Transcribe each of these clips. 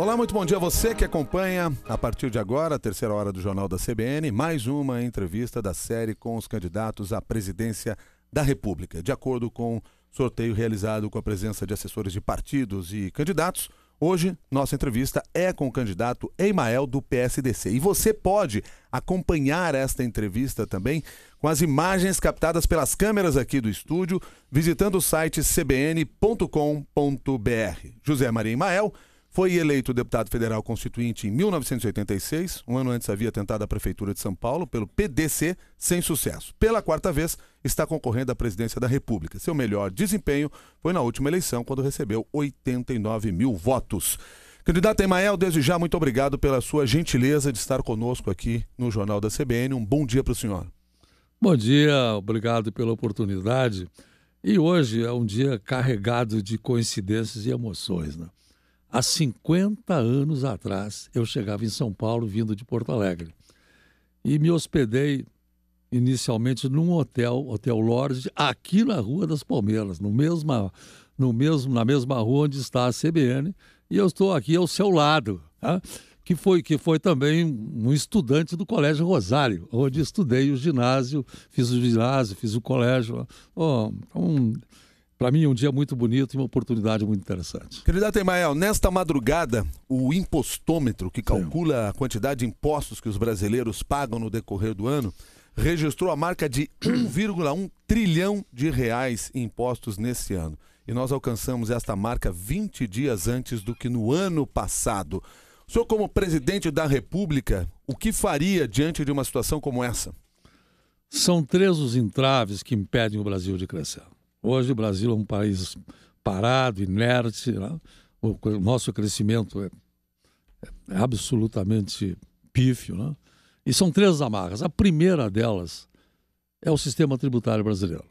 Olá, muito bom dia a você que acompanha a partir de agora, a terceira hora do Jornal da CBN, mais uma entrevista da série com os candidatos à presidência da República. De acordo com sorteio realizado com a presença de assessores de partidos e candidatos, Hoje, nossa entrevista é com o candidato Eimael do PSDC. E você pode acompanhar esta entrevista também com as imagens captadas pelas câmeras aqui do estúdio, visitando o site cbn.com.br. José Maria Eimael foi eleito deputado federal constituinte em 1986, um ano antes havia tentado a Prefeitura de São Paulo, pelo PDC, sem sucesso. Pela quarta vez, está concorrendo à presidência da República. Seu melhor desempenho foi na última eleição, quando recebeu 89 mil votos. Candidato Emael, desde já, muito obrigado pela sua gentileza de estar conosco aqui no Jornal da CBN. Um bom dia para o senhor. Bom dia, obrigado pela oportunidade. E hoje é um dia carregado de coincidências e emoções, né? Há 50 anos atrás, eu chegava em São Paulo, vindo de Porto Alegre. E me hospedei inicialmente num hotel, Hotel Lorde, aqui na Rua das Palmeiras, no mesma, no mesmo, na mesma rua onde está a CBN, e eu estou aqui ao seu lado, tá? que, foi, que foi também um estudante do Colégio Rosário, onde estudei o ginásio, fiz o ginásio, fiz o colégio. Oh, um, para mim, é um dia muito bonito e uma oportunidade muito interessante. Candidato Emael, nesta madrugada, o impostômetro que calcula Sim. a quantidade de impostos que os brasileiros pagam no decorrer do ano registrou a marca de 1,1 trilhão de reais em impostos nesse ano. E nós alcançamos esta marca 20 dias antes do que no ano passado. O senhor, como presidente da República, o que faria diante de uma situação como essa? São três os entraves que impedem o Brasil de crescer. Hoje o Brasil é um país parado, inerte. Né? O nosso crescimento é, é absolutamente pífio. Né? E são três amarras. A primeira delas é o sistema tributário brasileiro.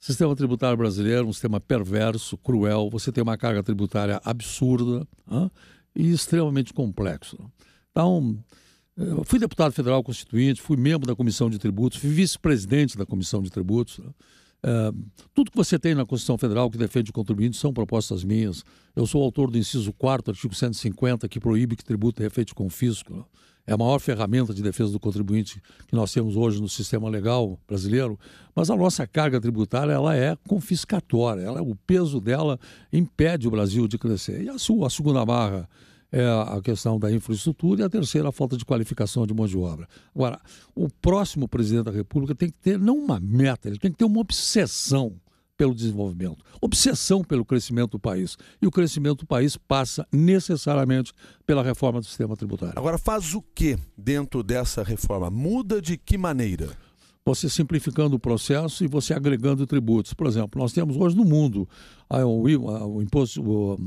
O sistema tributário brasileiro é um sistema perverso, cruel. Você tem uma carga tributária absurda né? e extremamente complexo. Então, fui deputado federal constituinte, fui membro da Comissão de Tributos, fui vice-presidente da Comissão de Tributos. Né? É, tudo que você tem na Constituição Federal que defende o contribuinte são propostas minhas. Eu sou autor do inciso 4, artigo 150, que proíbe que tributo é feito com fisco. É a maior ferramenta de defesa do contribuinte que nós temos hoje no sistema legal brasileiro, mas a nossa carga tributária ela é confiscatória, ela, o peso dela impede o Brasil de crescer. E a sua, a segunda barra, é a questão da infraestrutura e a terceira, a falta de qualificação de mão de obra. Agora, o próximo presidente da República tem que ter não uma meta, ele tem que ter uma obsessão pelo desenvolvimento, obsessão pelo crescimento do país. E o crescimento do país passa necessariamente pela reforma do sistema tributário. Agora, faz o que dentro dessa reforma? Muda de que maneira? Você simplificando o processo e você agregando tributos. Por exemplo, nós temos hoje no mundo ah, o, imposto. O,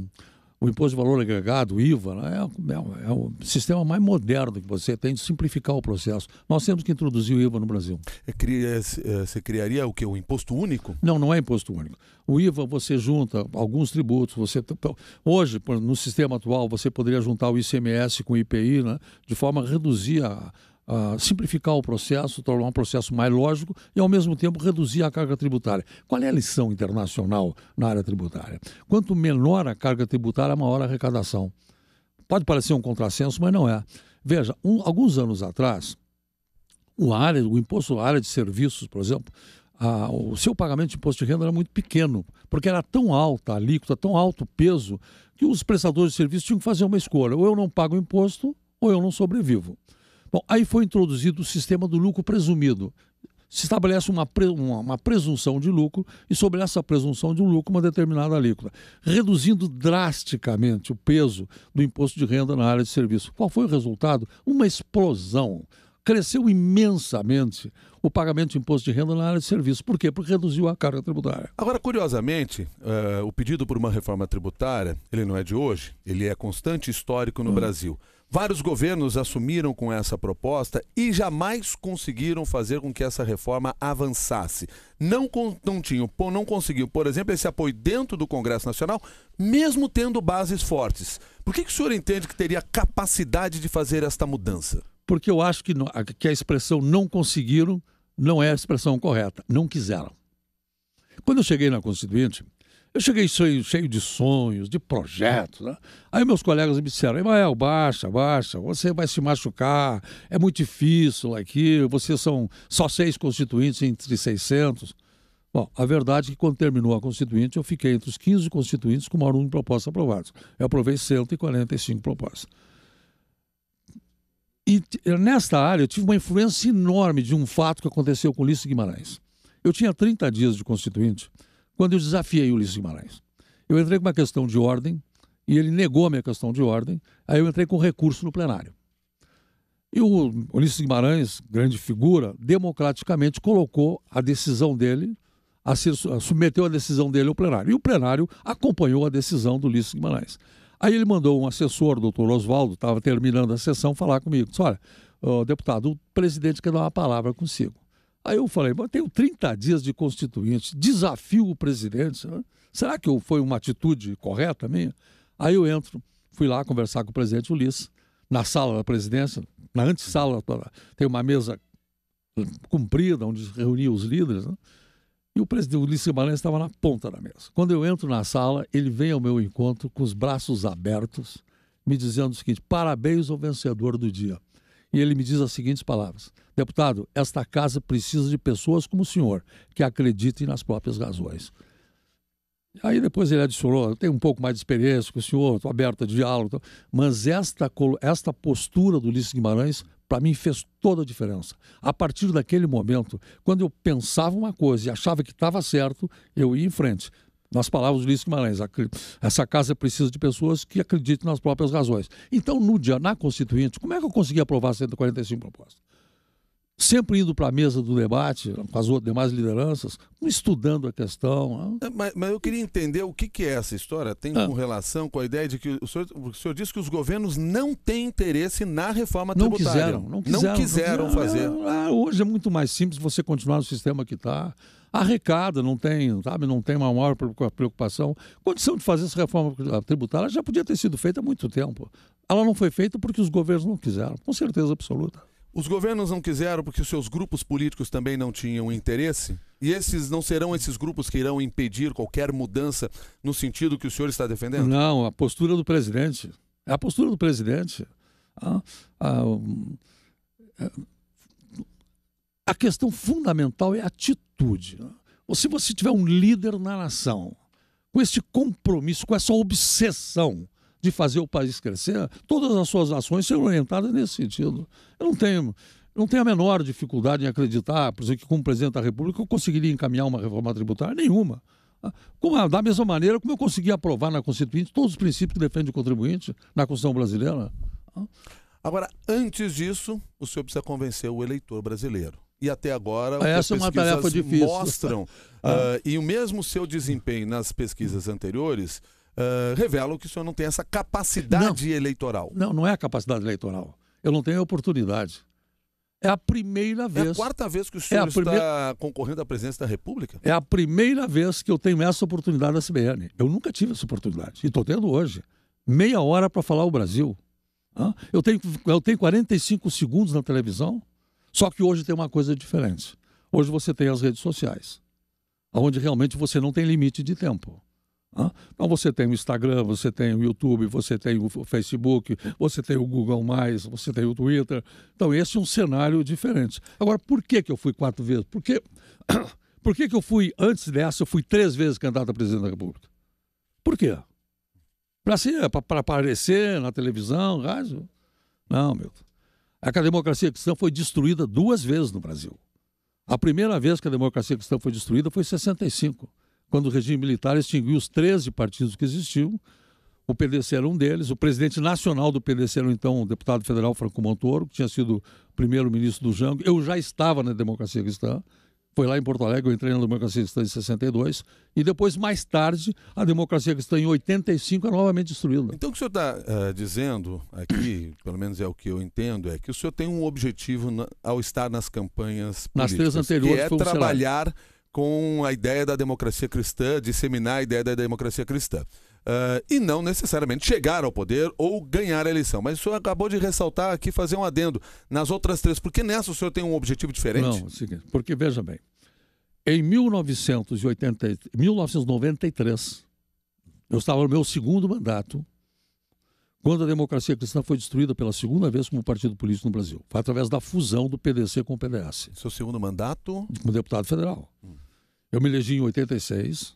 o imposto de valor agregado, o IVA, né, é, é, é, o sistema mais moderno que você tem de simplificar o processo. Nós temos que introduzir o IVA no Brasil. É, cria, é, é, você criaria o que? O imposto único? Não, não é imposto único. O IVA você junta alguns tributos. Você Hoje, no sistema atual, você poderia juntar o ICMS com o IPI, né? de forma a reduzir a, uh, simplificar o processo, tornar um processo mais lógico e, ao mesmo tempo, reduzir a carga tributária. Qual é a lição internacional na área tributária? Quanto menor a carga tributária, maior a arrecadação. Pode parecer um contrassenso, mas não é. Veja, um, alguns anos atrás, o, área, o imposto à área de serviços, por exemplo, o seu pagamento de imposto de renda era muito pequeno, porque era tão alta a alíquota, tão alto o peso, que os prestadores de serviços tinham que fazer uma escolha: ou eu não pago imposto, ou eu não sobrevivo. Bom, aí foi introduzido o sistema do lucro presumido. Se estabelece uma, pre, uma, uma, presunção de lucro e, sobre essa presunção de lucro, uma determinada alíquota, reduzindo drasticamente o peso do imposto de renda na área de serviço. Qual foi o resultado? Uma explosão. Cresceu imensamente o pagamento de imposto de renda na área de serviço. Por quê? Porque reduziu a carga tributária. Agora, curiosamente, uh, o pedido por uma reforma tributária, ele não é de hoje, ele é constante e histórico no hum. Brasil. Vários governos assumiram com essa proposta e jamais conseguiram fazer com que essa reforma avançasse. Não, não, tinham, não conseguiu, por exemplo, esse apoio dentro do Congresso Nacional, mesmo tendo bases fortes. Por que, que o senhor entende que teria capacidade de fazer esta mudança? Porque eu acho que, que a expressão não conseguiram não é a expressão correta. Não quiseram. Quando eu cheguei na Constituinte, eu cheguei cheio, cheio de sonhos, de projetos. Né? Aí meus colegas me disseram: Emael, baixa, baixa, você vai se machucar, é muito difícil aqui, vocês são só seis constituintes entre 600. Bom, a verdade é que quando terminou a constituinte, eu fiquei entre os 15 constituintes com maior número de propostas aprovadas. Eu aprovei 145 propostas. E eh, nesta área eu tive uma influência enorme de um fato que aconteceu com o Ulisses Guimarães. Eu tinha 30 dias de constituinte quando eu desafiei o Ulisses Guimarães. Eu entrei com uma questão de ordem e ele negou a minha questão de ordem, aí eu entrei com recurso no plenário. E o Ulisses Guimarães, grande figura, democraticamente colocou a decisão dele, a ser, a submeteu a decisão dele ao plenário. E o plenário acompanhou a decisão do Ulisses Guimarães. Aí ele mandou um assessor, o doutor Oswaldo, estava terminando a sessão, falar comigo. Disse, olha, oh, deputado, o presidente quer dar uma palavra consigo. Aí eu falei, mas tenho 30 dias de constituinte, desafio o presidente. Né? Será que foi uma atitude correta minha? Aí eu entro, fui lá conversar com o presidente Ulisses, na sala da presidência, na antessala, tá tem uma mesa comprida onde se reunia os líderes. Né? E o presidente Ulisses Guimarães estava na ponta da mesa. Quando eu entro na sala, ele vem ao meu encontro com os braços abertos, me dizendo o seguinte: parabéns ao vencedor do dia e ele me diz as seguintes palavras: Deputado, esta casa precisa de pessoas como o senhor, que acreditem nas próprias razões. Aí depois ele adicionou, tenho um pouco mais de experiência com o senhor, estou aberto a diálogo, mas esta, esta postura do Ulisses Guimarães, para mim, fez toda a diferença. A partir daquele momento, quando eu pensava uma coisa e achava que estava certo, eu ia em frente. Nas palavras do Ulisses Guimarães, essa casa precisa de pessoas que acreditem nas próprias razões. Então, no dia, na Constituinte, como é que eu consegui aprovar 145 propostas? sempre indo para a mesa do debate com as outras demais lideranças, estudando a questão. Ah. É, mas, mas, eu queria entender o que, que é essa história. Tem ah. com relação com a ideia de que o senhor, o senhor disse que os governos não têm interesse na reforma não tributária. Quiseram, não quiseram, não quiseram, não quiseram fazer. É, é, hoje é muito mais simples você continuar no sistema que está. Arrecada, não tem, sabe, não tem uma maior preocupação. Condição de fazer essa reforma ah, tributária já podia ter sido feita há muito tempo. Ela não foi feita porque os governos não quiseram, com certeza absoluta. Os governos não quiseram porque seus grupos políticos também não tinham interesse. E esses não serão esses grupos que irão impedir qualquer mudança no sentido que o senhor está defendendo? Não, a postura do presidente. É a postura do presidente. Ah, ah, a, questão fundamental é a atitude. Ou se você tiver um líder na nação com esse compromisso, com essa obsessão de fazer o país crescer, todas as suas ações serão orientadas nesse sentido. Eu não tenho, não tenho a menor dificuldade em acreditar, por exemplo, que como presidente da República eu conseguiria encaminhar uma reforma tributária nenhuma. da mesma maneira como eu consegui aprovar na Constituinte todos os princípios que defende o contribuinte na Constituição brasileira. Agora, antes disso, o senhor precisa convencer o eleitor brasileiro e até agora Essa o que é as pesquisas é mostram. uh, e o mesmo seu desempenho nas pesquisas anteriores eh, revelam que o senhor não tem essa capacidade não, eleitoral. Não, não é a capacidade eleitoral. Eu não tenho oportunidade. É a primeira vez. É a quarta vez que o é senhor é está concorrendo à presidência da República? É a primeira vez que eu tenho essa oportunidade da CBN. Eu nunca tive essa oportunidade. E estou tendo hoje. Meia hora para falar o Brasil. Eu tenho, eu tenho 45 segundos na televisão, só que hoje tem uma coisa diferente. Hoje você tem as redes sociais, onde realmente você não tem limite de tempo. Então você tem o Instagram, você tem o YouTube, você tem o Facebook, você tem o Google+, você tem o Twitter. Então esse é um cenário diferente. Agora, por que, que eu fui quatro vezes? Por que, por que, que eu fui, antes dessa, eu fui três vezes candidato a presidente da República? Por quê? Para aparecer na televisão, rádio? Não, meu. É que a democracia cristã foi destruída duas vezes no Brasil. A primeira vez que a democracia cristã foi destruída foi em 65 quando o regime militar extinguiu os 13 partidos que existiam. O PDC era um deles. O presidente nacional do PDC era então o deputado federal Franco Montoro, que tinha sido primeiro-ministro do Jango. Eu já estava na democracia cristã. Foi lá em Porto Alegre, eu entrei na democracia cristã em 62. E depois, mais tarde, a democracia cristã em 85 é novamente destruída. Então, o que o senhor está uh, eh, dizendo aqui, pelo menos é o que eu entendo, é que o senhor tem um objetivo na, ao estar nas campanhas políticas. Nas três anteriores que é foi um trabalhar... Cenário com a ideia da democracia cristã, disseminar a ideia da democracia cristã. Uh, e não necessariamente chegar ao poder ou ganhar a eleição. Mas o senhor acabou de ressaltar aqui, fazer um adendo nas outras três. Por que nessa o senhor tem um objetivo diferente? Não, é seguinte, porque veja bem, em 1980, 1993, eu estava no meu segundo mandato quando a democracia cristã foi destruída pela segunda vez como partido político no Brasil. Foi através da fusão do PDC com o PDS. Seu segundo mandato? Como deputado federal. Hum. Eu me elegi em 86,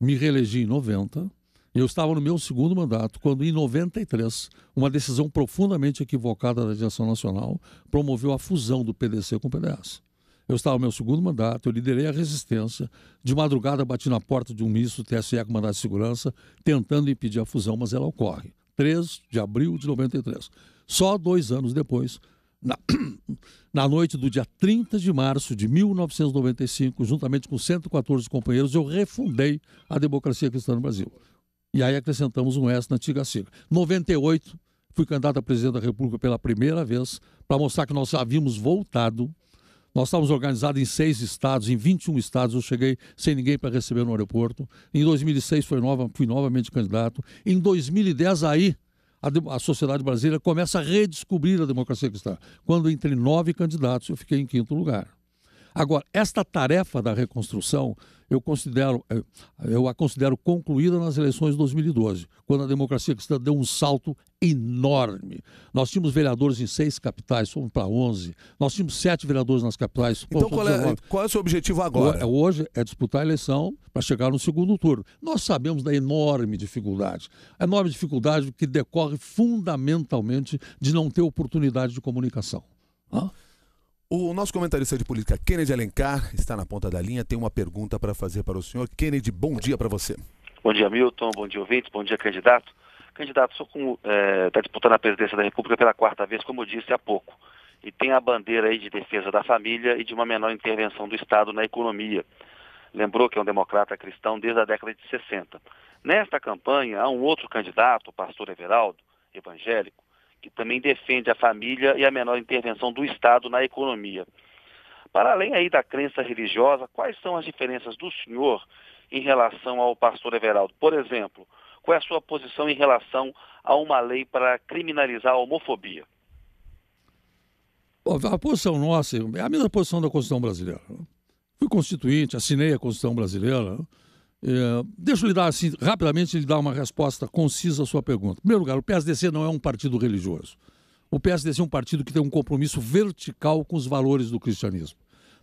me reelegi em 90. Eu estava no meu segundo mandato quando, em 93, uma decisão profundamente equivocada da direção nacional promoveu a fusão do PDC com o PDS. Eu estava no meu segundo mandato, eu liderei a resistência. De madrugada, bati na porta de um ministro do TSE com mandato de segurança, tentando impedir a fusão, mas ela ocorre. 3 de abril de 93. Só dois anos depois, na, na, noite do dia 30 de março de 1995, juntamente com 114 companheiros, eu refundei a democracia cristã no Brasil. E aí acrescentamos um S na antiga sigla. 98, fui candidato a presidente da República pela primeira vez, para mostrar que nós havíamos voltado nós estávamos organizados em seis estados, em 21 estados. Eu cheguei sem ninguém para receber no aeroporto. Em 2006 foi nova, fui novamente candidato. Em 2010, aí, a, a, sociedade brasileira começa a redescobrir a democracia cristã. Quando entre nove candidatos, eu fiquei em quinto lugar. Agora, esta tarefa da reconstrução, eu considero, eh, eu a considero concluída nas eleições de 2012, quando a democracia cristã deu um salto enorme. Nós tínhamos vereadores em seis capitais, fomos para 11. Nós tínhamos sete vereadores nas capitais. Então, qual é, qual é, o seu objetivo agora? Hoje é disputar a eleição para chegar no segundo turno. Nós sabemos da enorme dificuldade. A enorme dificuldade que decorre fundamentalmente de não ter oportunidade de comunicação. Hã? O nosso comentarista de política, Kennedy Alencar, está na ponta da linha, tem uma pergunta para fazer para o senhor. Kennedy, bom dia para você. Bom dia, Milton, bom dia, ouvintes, bom dia, candidato. Candidato, o com está é, tá disputando a presidência da República pela quarta vez, como eu disse há pouco, e tem a bandeira aí de defesa da família e de uma menor intervenção do Estado na economia. Lembrou que é um democrata cristão desde a década de 60. Nesta campanha, há um outro candidato, o pastor Everaldo, evangélico, que também defende a família e a menor intervenção do Estado na economia. Para além aí da crença religiosa, quais são as diferenças do senhor em relação ao pastor Everaldo? Por exemplo, qual é a sua posição em relação a uma lei para criminalizar a homofobia? a posição nossa é a mesma posição da Constituição Brasileira. Fui constituinte, assinei a Constituição Brasileira. É, deixa eu lhe dar assim, rapidamente, lhe dar uma resposta concisa à sua pergunta. Em primeiro lugar, o PSDC não é um partido religioso. O PSDC é um partido que tem um compromisso vertical com os valores do cristianismo.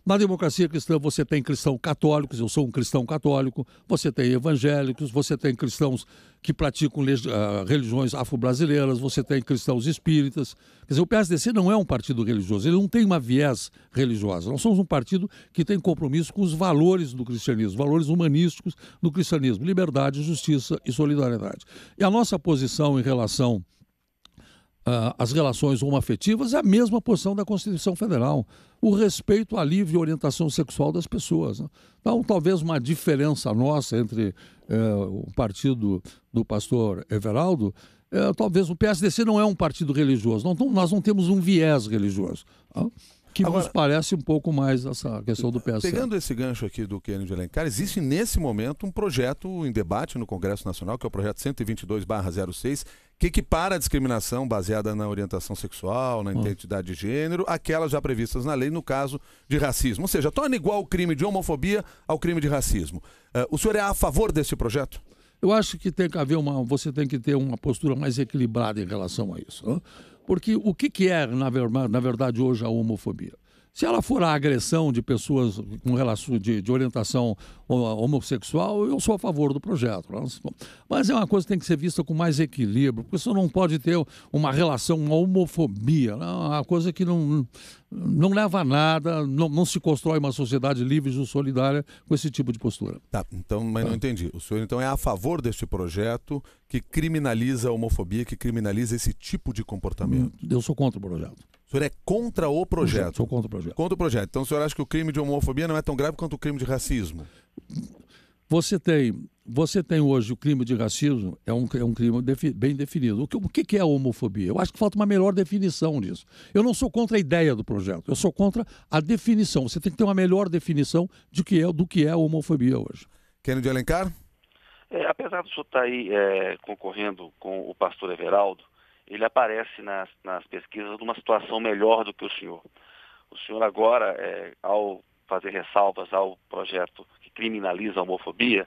Na democracia cristã, você tem cristãos católicos, eu sou um cristão católico, você tem evangélicos, você tem cristãos que praticam uh, religiões afro-brasileiras, você tem cristãos espíritas. Quer dizer, o PSDC não é um partido religioso, ele não tem uma viés religiosa. Nós somos um partido que tem compromisso com os valores do cristianismo, valores humanísticos do cristianismo, liberdade, justiça e solidariedade. E a nossa posição em relação uh, as relações homoafetivas é a mesma porção da Constituição Federal. O respeito à livre orientação sexual das pessoas. Né? Então, talvez uma diferença nossa entre uh, o partido do pastor Everaldo eh, talvez o PSDC não é um partido religioso. Não, nós não temos um viés religioso. Tá? que Agora, nos parece um pouco mais essa questão do PSL. Pegando esse gancho aqui do Kennedy Alencar, existe nesse momento um projeto em debate no Congresso Nacional, que é o projeto 122-06, que equipara a discriminação baseada na orientação sexual, na ah. identidade de gênero, aquelas já previstas na lei no caso de racismo. Ou seja, torna igual o crime de homofobia ao crime de racismo. Uh, o senhor é a favor desse projeto? Eu acho que tem que haver uma. Você tem que ter uma postura mais equilibrada em relação a isso. Né? Porque o que, que é, na verdade, hoje a homofobia? Se ela for a agressão de pessoas com relação de, de orientação homossexual, eu sou a favor do projeto. Mas é uma coisa que tem que ser vista com mais equilíbrio, porque você não pode ter uma relação, uma homofobia, né? uma coisa que não, não leva a nada, não, não se constrói uma sociedade livre e solidária com esse tipo de postura. Tá, então, mas tá. não entendi. O senhor então é a favor deste projeto que criminaliza a homofobia, que criminaliza esse tipo de comportamento? Eu sou contra o projeto. O senhor é contra o projeto? Eu sou contra o projeto. Contra o projeto. Então o senhor acha que o crime de homofobia não é tão grave quanto o crime de racismo? Você tem, você tem hoje o crime de racismo, é um, é um crime defi, bem definido. O que, o que é a homofobia? Eu acho que falta uma melhor definição nisso. Eu não sou contra a ideia do projeto, eu sou contra a definição. Você tem que ter uma melhor definição de que é, do que é a homofobia hoje. Kennedy Alencar? É, apesar do senhor estar tá aí é, concorrendo com o pastor Everaldo, ele aparece nas, nas pesquisas numa situação melhor do que o senhor. O senhor agora, é, ao fazer ressalvas ao projeto criminaliza a homofobia,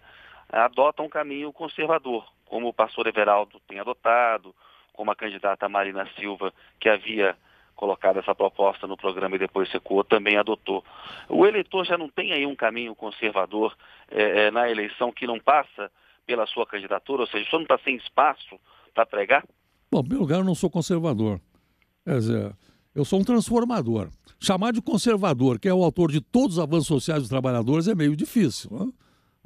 adota um caminho conservador, como o pastor Everaldo tem adotado, como a candidata Marina Silva, que havia colocado essa proposta no programa e depois secou, também adotou. O eleitor já não tem aí um caminho conservador é, é, na eleição que não passa pela sua candidatura, ou seja, só não está sem espaço para pregar? Bom, em primeiro lugar, eu não sou conservador. Quer dizer, eu sou um transformador. Chamar de conservador, que é o autor de todos os avanços sociais dos trabalhadores, é meio difícil. Né?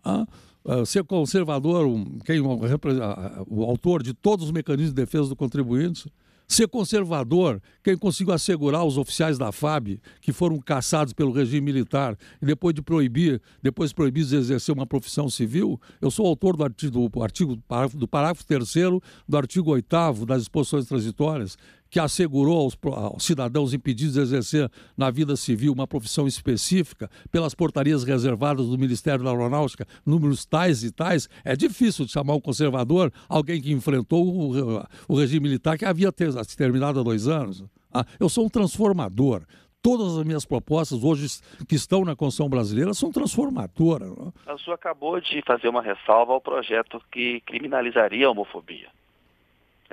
Ah, ah ser conservador, quem, é ah, o autor de todos os mecanismos de defesa do contribuinte, ser conservador, quem conseguiu assegurar os oficiais da FAB que foram caçados pelo regime militar e depois de proibir, depois proibir de exercer uma profissão civil, eu sou autor do artigo do, artigo, do parágrafo terceiro do artigo 8 das disposições transitórias que assegurou aos, aos cidadãos impedidos de exercer na vida civil uma profissão específica pelas portarias reservadas do Ministério da Aeronáutica, números tais e tais, é difícil de chamar um conservador alguém que enfrentou o, o regime militar que havia ter, terminado há dois anos. Ah, eu sou um transformador todas as minhas propostas hoje que estão na Constituição brasileira são transformadoras. O é? senhor acabou de fazer uma ressalva ao projeto que criminalizaria a homofobia.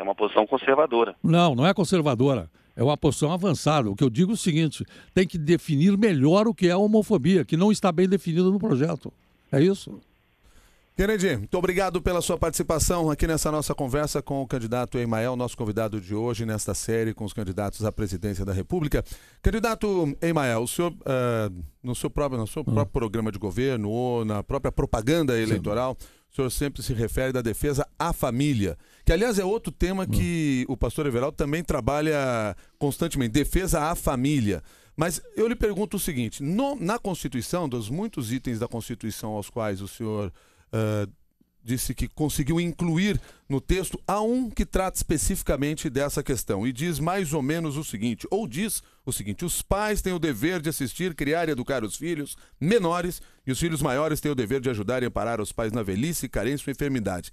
É uma posição conservadora. Não, não é conservadora. É uma posição avançada. O que eu digo é o seguinte: tem que definir melhor o que é a homofobia, que não está bem definido no projeto. É isso. Kennedy, muito obrigado pela sua participação aqui nessa nossa conversa com o candidato Emael, nosso convidado de hoje nesta série com os candidatos à presidência da República. Candidato Emael, o senhor, uh, no seu próprio, no seu hum. próprio programa de governo ou na própria propaganda eleitoral, Sim o senhor sempre se refere da defesa à família, que aliás é outro tema que o pastor Everaldo também trabalha constantemente, defesa à família. Mas eu lhe pergunto o seguinte: no, na Constituição, dos muitos itens da Constituição aos quais o senhor uh, disse que conseguiu incluir no texto a um que trata especificamente dessa questão e diz mais ou menos o seguinte, ou diz o seguinte: os pais têm o dever de assistir, criar e educar os filhos menores e os filhos maiores têm o dever de ajudar e amparar os pais na velhice, carência ou enfermidade.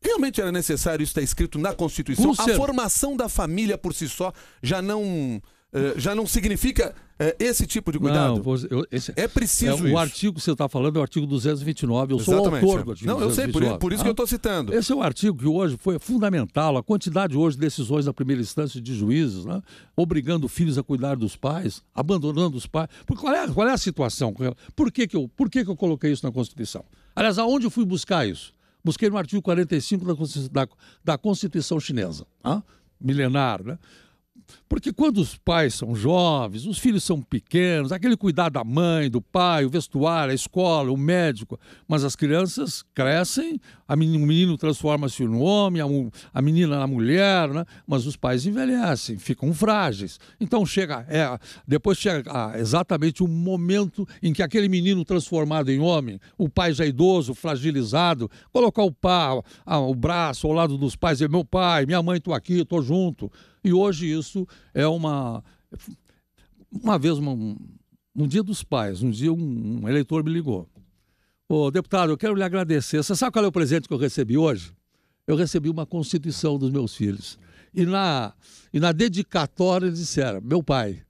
Realmente era necessário isso estar escrito na Constituição. Lúcia. A formação da família por si só já não eh, já não significa eh, esse tipo de cuidado. Não, pois, eu, esse, é preciso é, O artigo que você está falando é o artigo 229. Eu Exatamente, sou autor é. do artigo Não, 229, eu sei, por, por isso que tá? eu estou citando. Esse é um artigo que hoje foi fundamental. A quantidade hoje de decisões da primeira instância de juízes, né, obrigando filhos a cuidar dos pais, abandonando os pais. Porque qual, é, qual é a situação? Por, que, que, eu, por que, que eu coloquei isso na Constituição? Aliás, aonde eu fui buscar isso? Busquei no artigo 45 da, da, da Constituição chinesa, milenar, né? Porque quando os pais são jovens, os filhos são pequenos, aquele cuidar da mãe, do pai, o vestuário, a escola, o médico. Mas as crianças crescem, a menino, o menino transforma-se no homem, a, a, menina na mulher, né? mas os pais envelhecem, ficam frágeis. Então chega, é, depois chega ah, exatamente o momento em que aquele menino transformado em homem, o pai já idoso, fragilizado, colocar o pá, ah, o braço ao lado dos pais, e é meu pai, minha mãe, estou aqui, estou junto. E hoje isso é uma. Uma vez, um um dia dos pais, um dia um, um eleitor me ligou. Ô, deputado, eu quero lhe agradecer. Você sabe qual é o presente que eu recebi hoje? Eu recebi uma constituição dos meus filhos. E na, e na dedicatória disseram: meu pai,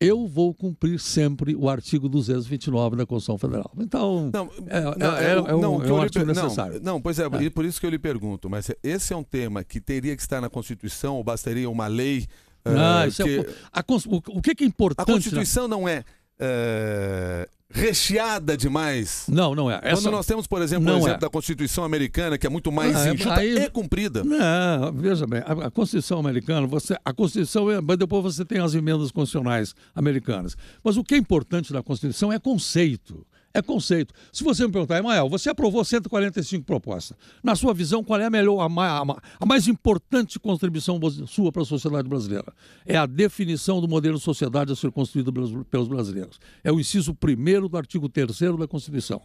eu vou cumprir sempre o artigo 229 da Constituição Federal. Então, não, é, é, é, é um, não, um, um artigo necessário. Não, não pois é, é, e por isso que eu lhe pergunto, mas esse é um tema que teria que estar na Constituição ou bastaria uma lei? Uh, a, o, o que, que é importante? A Constituição não é é, recheada demais. Não, não é. Essa... Quando nós temos, por exemplo, o é. exemplo é. da Constituição americana, que é muito mais ah, injusta é, aí... e cumprida. Não, veja bem, a, Constituição americana, você, a Constituição é, mas depois você tem as emendas constitucionais americanas. Mas o que é importante na Constituição é conceito. É conceito. Se você me perguntar, Emael, você aprovou 145 propostas. Na sua visão, qual é a melhor, a, mais importante contribuição sua para a sociedade brasileira? É a definição do modelo de sociedade a ser construído pelos brasileiros. É o inciso 1 do artigo 3 da Constituição,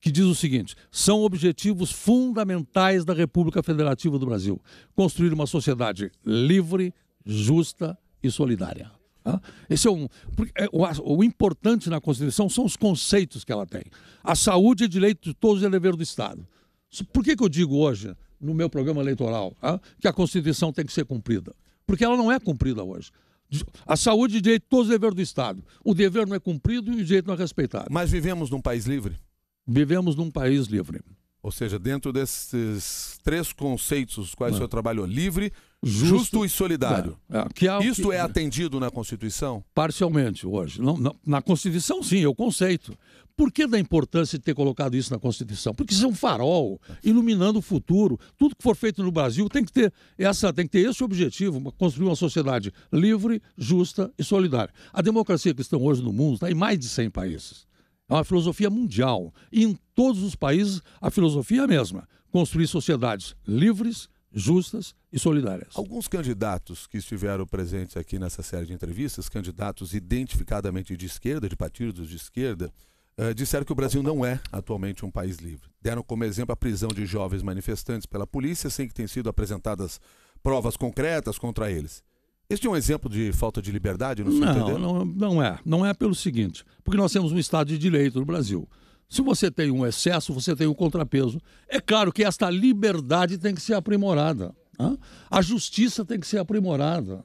que diz o seguinte: são objetivos fundamentais da República Federativa do Brasil construir uma sociedade livre, justa e solidária. Esse é um, é, o, o, importante na Constituição são os conceitos que ela tem. A saúde é direito de todos e é dever do Estado. Por que, que eu digo hoje, no meu programa eleitoral, que a Constituição tem que ser cumprida? Porque ela não é cumprida hoje. A saúde é direito de todos e é dever do Estado. O dever não é cumprido e o direito não é respeitado. Mas vivemos num país livre? Vivemos num país livre. Ou seja, dentro desses três conceitos, os quais não. o senhor trabalhou, livre, Justo, justo e solidário. É, é que é Isto que, é atendido na Constituição? Parcialmente, hoje. Não, na Constituição, sim, é o conceito. Por que da importância de ter colocado isso na Constituição? Porque isso é um farol, iluminando o futuro. Tudo que for feito no Brasil tem que ter essa, tem que ter esse objetivo, construir uma sociedade livre, justa e solidária. A democracia que estão hoje no mundo está em mais de 100 países. É uma filosofia mundial. E em todos os países a filosofia é a mesma: construir sociedades livres, justas e solidárias. Alguns candidatos que estiveram presentes aqui nessa série de entrevistas, candidatos identificadamente de esquerda, de partidos de esquerda, eh, disseram que o Brasil não é atualmente um país livre. Deram como exemplo a prisão de jovens manifestantes pela polícia sem que tenham sido apresentadas provas concretas contra eles. Este é um exemplo de falta de liberdade, não não, entender? não, não é. Não é pelo seguinte, porque nós temos um Estado de Direito no Brasil. Se você tem um excesso, você tem um contrapeso. É claro que esta liberdade tem que ser aprimorada. A justiça tem que ser aprimorada,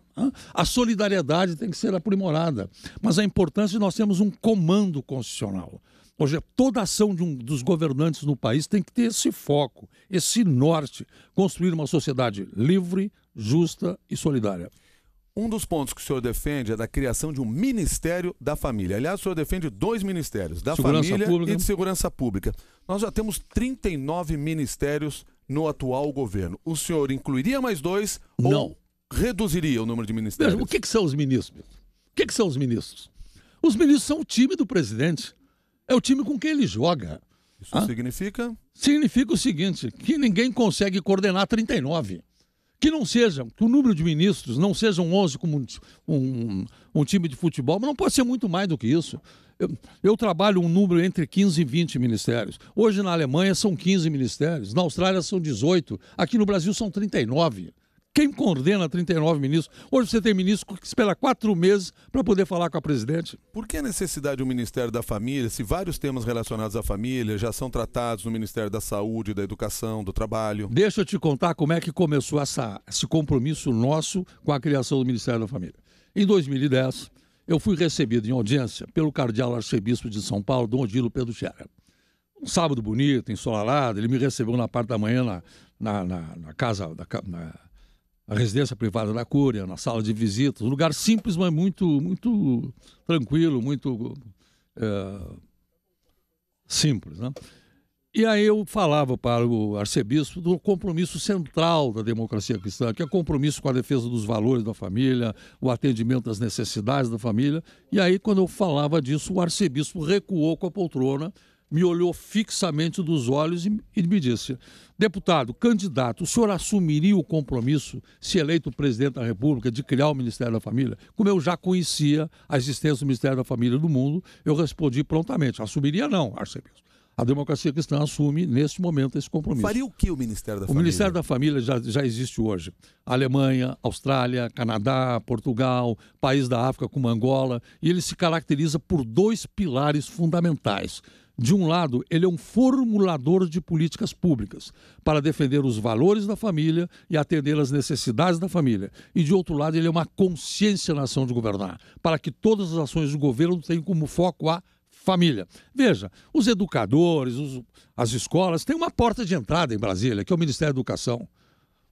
a solidariedade tem que ser aprimorada, mas a importância de nós termos um comando constitucional. Hoje, toda ação um, dos governantes no país tem que ter esse foco, esse norte, construir uma sociedade livre, justa e solidária. Um dos pontos que o senhor defende é da criação de um Ministério da Família. Aliás, o senhor defende dois ministérios, da segurança família pública. e de segurança pública. Nós já temos 39 ministérios no atual governo. O senhor incluiria mais dois Não. ou reduziria o número de ministérios? Veja, o que, que, são os ministros? O que, que são os ministros? Os ministros são o time do presidente. É o time com quem ele joga. Isso ah? significa? Significa o seguinte, que ninguém consegue coordenar 39 que não sejam, que o número de ministros não sejam 11 como um, um, um, time de futebol, mas não pode ser muito mais do que isso. Eu, eu, trabalho um número entre 15 e 20 ministérios. Hoje na Alemanha são 15 ministérios, na Austrália são 18, aqui no Brasil são 39. Quem condena 39 ministros? Hoje você tem ministro que espera quatro meses para poder falar com a presidente. Por que a necessidade do Ministério da Família, se vários temas relacionados à família já são tratados no Ministério da Saúde, da Educação, do Trabalho? Deixa eu te contar como é que começou essa, esse compromisso nosso com a criação do Ministério da Família. Em 2010, eu fui recebido em audiência pelo cardeal arcebispo de São Paulo, Dom Odilo Pedro Scherer. Um sábado bonito, ensolarado, ele me recebeu na parte da manhã na, na, na, na casa, na, a residência privada da Cúria, na sala de visitas, um lugar simples, mas muito, muito tranquilo, muito é, simples. Né? E aí eu falava para o arcebispo do compromisso central da democracia cristã, que é compromisso com a defesa dos valores da família, o atendimento às necessidades da família. E aí, quando eu falava disso, o arcebispo recuou com a poltrona me olhou fixamente dos olhos e, me disse: Deputado, candidato, o senhor assumiria o compromisso, se eleito presidente da República, de criar o Ministério da Família? Como eu já conhecia a existência do Ministério da Família do mundo, eu respondi prontamente: assumiria não, arcebispo a democracia cristã assume, neste momento, esse compromisso. Faria o que o Ministério da Família? O Ministério da Família já, já existe hoje. Alemanha, Austrália, Canadá, Portugal, país da África como Angola, e ele se caracteriza por dois pilares fundamentais. De um lado, ele é um formulador de políticas públicas para defender os valores da família e atender às necessidades da família. E de outro lado, ele é uma consciência na ação de governar, para que todas as ações do governo tenham como foco a família. Veja, os educadores, os, as escolas têm uma porta de entrada em Brasília, que é o Ministério da Educação.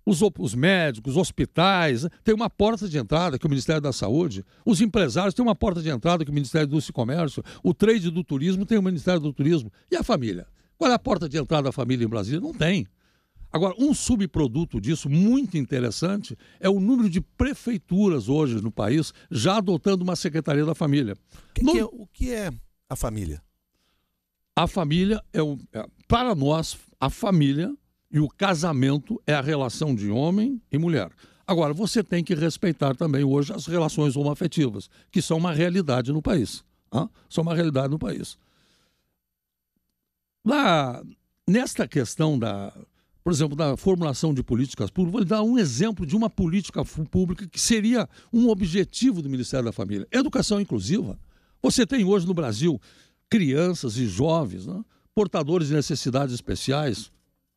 Os, os médicos, hospitais, têm uma porta de entrada, que é o Ministério da Saúde. Os empresários têm uma porta de entrada, que é o Ministério do Indústria e Comércio. O trade do turismo tem o Ministério do Turismo. E a família? Qual é a porta de entrada da família em Brasília? Não tem. Agora, um subproduto disso, muito interessante, é o número de prefeituras hoje no país já adotando uma Secretaria da Família. Que no... que é, o que é a família. A família é o. É, para nós, a família e o casamento é a relação de homem e mulher. Agora, você tem que respeitar também hoje as relações homoafetivas, que são uma realidade no país. ah São uma realidade no país. Lá, nesta questão da, por exemplo, da formulação de políticas públicas, vou lhe dar um exemplo de uma política pública que seria um objetivo do Ministério da Família: educação inclusiva. Você tem hoje no Brasil crianças e jovens, né? portadores de necessidades especiais,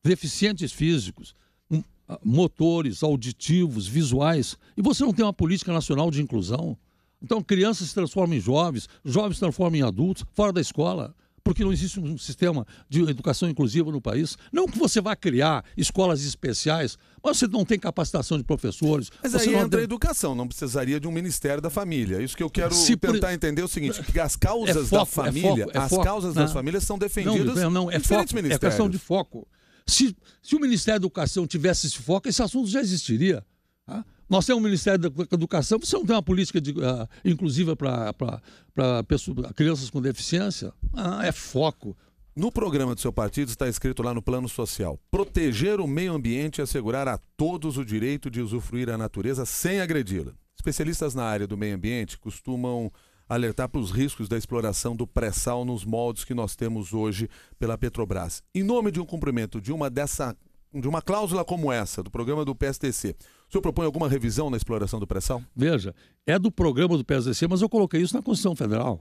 deficientes físicos, hum, ah, motores, auditivos, visuais, e você não tem uma política nacional de inclusão. Então, crianças se transformam em jovens, jovens se transformam em adultos, fora da escola porque não existe um sistema de educação inclusiva no país. Não que você vá criar escolas especiais, mas você não tem capacitação de professores. Mas aí entra a educação, não precisaria de um Ministério da Família. Isso que eu quero Se tentar por... entender é o seguinte, que as causas é foco, da é família, é foco, é as causas das né? famílias são defendidas não, não, é foco, É questão de foco. Se, se o Ministério da Educação tivesse esse foco, esse assunto já existiria. Tá? Nós temos o Ministério da Educação, você não tem uma política de, uh, inclusiva para crianças com deficiência? Ah, é foco. No programa do seu partido está escrito lá no plano social: proteger o meio ambiente e assegurar a todos o direito de usufruir a natureza sem agredi-la. Especialistas na área do meio ambiente costumam alertar para os riscos da exploração do pré-sal nos moldes que nós temos hoje pela Petrobras. Em nome de um cumprimento de uma dessa de uma cláusula como essa do programa do PSTC, o senhor propõe alguma revisão na exploração do pré-sal? Veja, é do programa do PSDC, mas eu coloquei isso na Constituição Federal.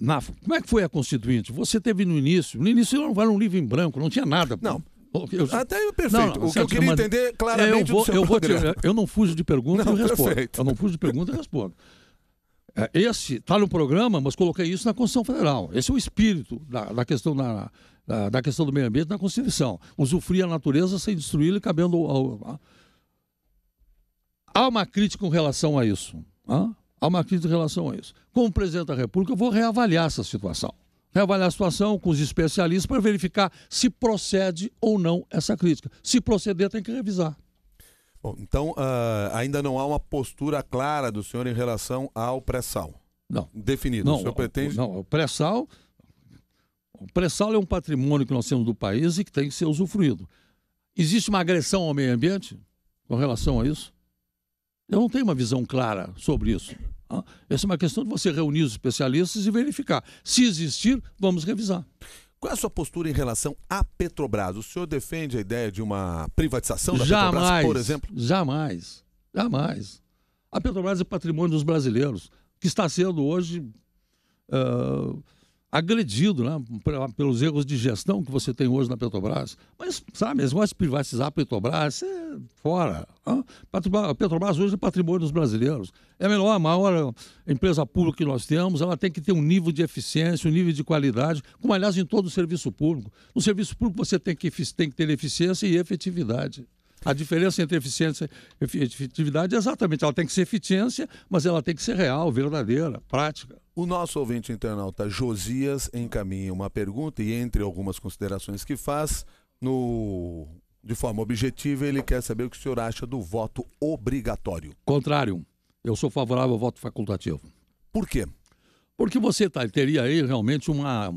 Na, como é que foi a Constituinte? Você teve no início, no início não era um livro em branco, não tinha nada. Não. Eu, Até perfeito. Não, não, o que eu queria entender claramente é, eu vou, eu, vou te, eu não fujo de pergunta não, e respondo. Perfeito. Eu não fujo de pergunta e respondo. É, esse está no programa, mas coloquei isso na Constituição Federal. Esse é o espírito da, da questão da, da, da, questão do meio ambiente na Constituição. Usufruir a natureza sem destruí-la e cabendo ao, ao Há uma crítica com relação a isso. Hã? Há uma crítica em relação a isso. Como presidente da República, eu vou reavaliar essa situação. Reavaliar a situação com os especialistas para verificar se procede ou não essa crítica. Se proceder, tem que revisar. Bom, então uh, ainda não há uma postura clara do senhor em relação ao pré-sal. Não. Definido. Não, o senhor pretende. Não, o pré-sal. O pré-sal é um patrimônio que nós temos do país e que tem que ser usufruído. Existe uma agressão ao meio ambiente com relação a isso? Eu não tenho uma visão clara sobre isso. Ah, essa é uma questão de você reunir os especialistas e verificar. Se existir, vamos revisar. Qual é a sua postura em relação à Petrobras? O senhor defende a ideia de uma privatização da jamais, Petrobras, por exemplo? Jamais, jamais. A Petrobras é patrimônio dos brasileiros, que está sendo hoje uh, agredido né, pelos erros de gestão que você tem hoje na Petrobras. Mas, sabe, eles vão privatizar a Petrobras é fora. A Petrobras hoje é patrimônio dos brasileiros. É melhor, a maior empresa pública que nós temos, ela tem que ter um nível de eficiência, um nível de qualidade, como aliás em todo o serviço público. No serviço público você tem que, tem que ter eficiência e efetividade. A diferença entre eficiência e efetividade é exatamente, ela tem que ser eficiência, mas ela tem que ser real, verdadeira, prática. O nosso ouvinte internauta Josias encaminha uma pergunta e entre algumas considerações que faz, no de forma objetiva, ele quer saber o que o senhor acha do voto obrigatório. Contrário, eu sou favorável ao voto facultativo. Por quê? Porque você tá, teria aí realmente uma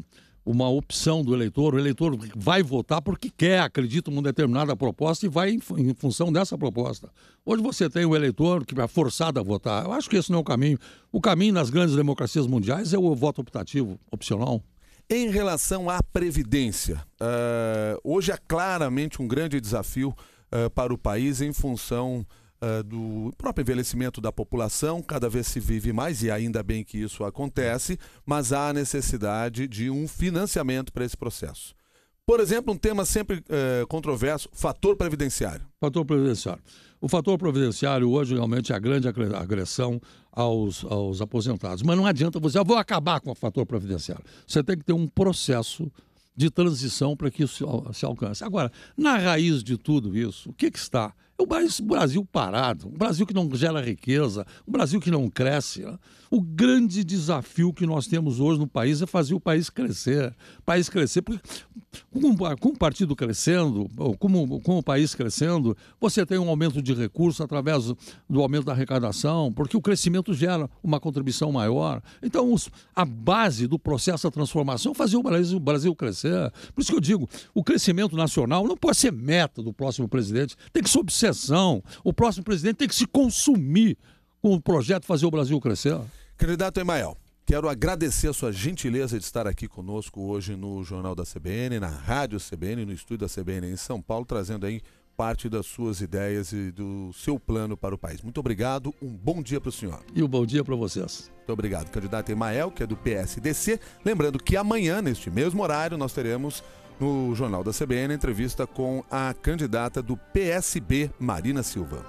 uma opção do eleitor, o eleitor vai votar porque quer, acredita numa determinada proposta e vai em, em, função dessa proposta. Hoje você tem o eleitor que é forçado a votar. Eu acho que esse não é o caminho. O caminho nas grandes democracias mundiais é o voto optativo, opcional. Em relação à previdência, uh, hoje é claramente um grande desafio uh, para o país em função uh, do próprio envelhecimento da população, cada vez se vive mais e ainda bem que isso acontece, mas há a necessidade de um financiamento para esse processo. Por exemplo, um tema sempre uh, controverso, fator previdenciário. Fator previdenciário. O fator previdenciário hoje realmente é a grande agressão aos, aos aposentados. Mas não adianta você, eu ah, vou acabar com o fator previdenciário. Você tem que ter um processo de transição para que isso se alcance. Agora, na raiz de tudo isso, o que, que está é o Brasil parado, um Brasil que não gera riqueza, um Brasil que não cresce. Né? O grande desafio que nós temos hoje no país é fazer o país crescer. O país crescer, porque com, o partido crescendo, como, com o país crescendo, você tem um aumento de recursos através do aumento da arrecadação, porque o crescimento gera uma contribuição maior. Então, os, a base do processo da transformação é fazer o Brasil, o Brasil crescer. Por isso que eu digo, o crescimento nacional não pode ser meta do próximo presidente, tem que ser observado o próximo presidente tem que se consumir com o projeto Fazer o Brasil Crescer. Candidato Emael, quero agradecer a sua gentileza de estar aqui conosco hoje no Jornal da CBN, na Rádio CBN, no estúdio da CBN em São Paulo, trazendo aí parte das suas ideias e do seu plano para o país. Muito obrigado, um bom dia para o senhor. E um bom dia para vocês. Muito obrigado, candidato Emael, que é do PSDC. Lembrando que amanhã, neste mesmo horário, nós teremos no Jornal da CBN, entrevista com a candidata do PSB, Marina Silva.